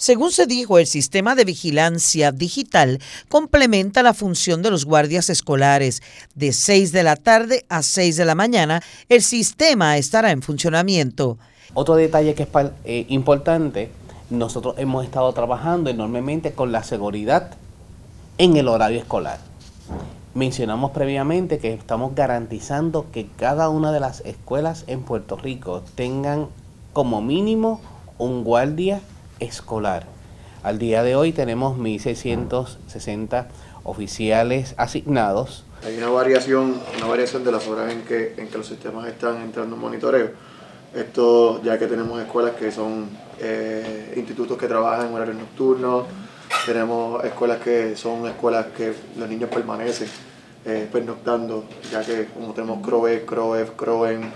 Según se dijo, el sistema de vigilancia digital complementa la función de los guardias escolares. De 6 de la tarde a 6 de la mañana, el sistema estará en funcionamiento. Otro detalle que es eh, importante, nosotros hemos estado trabajando enormemente con la seguridad en el horario escolar. Mencionamos previamente que estamos garantizando que cada una de las escuelas en Puerto Rico tengan como mínimo un guardia escolar. Al día de hoy tenemos 1.660 oficiales asignados. Hay una variación, una variación de las horas en que, en que los sistemas están entrando en monitoreo. Esto ya que tenemos escuelas que son eh, institutos que trabajan en horarios nocturnos, tenemos escuelas que son escuelas que los niños permanecen eh, pernoctando, pues, ya que como tenemos CROE, CROEF, CROEN,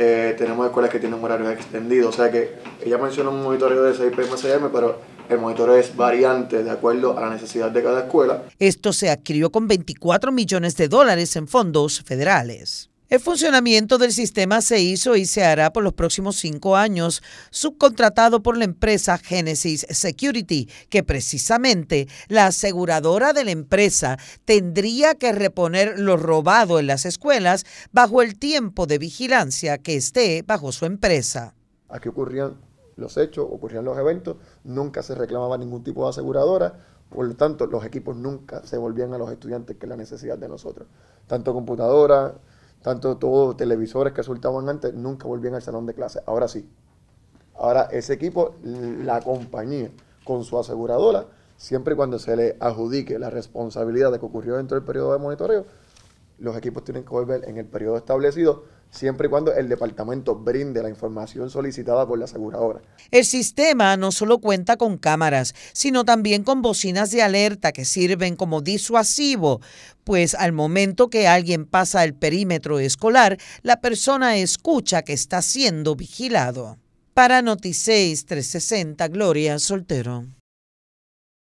eh, tenemos escuelas que tienen horarios extendidos, o sea que ella menciona un monitoreo de 6 pm pero el monitoreo es variante de acuerdo a la necesidad de cada escuela. Esto se adquirió con 24 millones de dólares en fondos federales. El funcionamiento del sistema se hizo y se hará por los próximos cinco años, subcontratado por la empresa Genesis Security, que precisamente la aseguradora de la empresa tendría que reponer lo robado en las escuelas bajo el tiempo de vigilancia que esté bajo su empresa. Aquí ocurrían los hechos, ocurrían los eventos, nunca se reclamaba ningún tipo de aseguradora, por lo tanto los equipos nunca se volvían a los estudiantes, que es la necesidad de nosotros. Tanto computadora, tanto todos los televisores que soltaban antes nunca volvían al salón de clase. Ahora sí. Ahora ese equipo, la compañía con su aseguradora, siempre y cuando se le adjudique la responsabilidad de que ocurrió dentro del periodo de monitoreo, los equipos tienen que volver en el periodo establecido, siempre y cuando el departamento brinde la información solicitada por la aseguradora. El sistema no solo cuenta con cámaras, sino también con bocinas de alerta que sirven como disuasivo, pues al momento que alguien pasa el perímetro escolar, la persona escucha que está siendo vigilado. Para Noticéis 360, Gloria Soltero.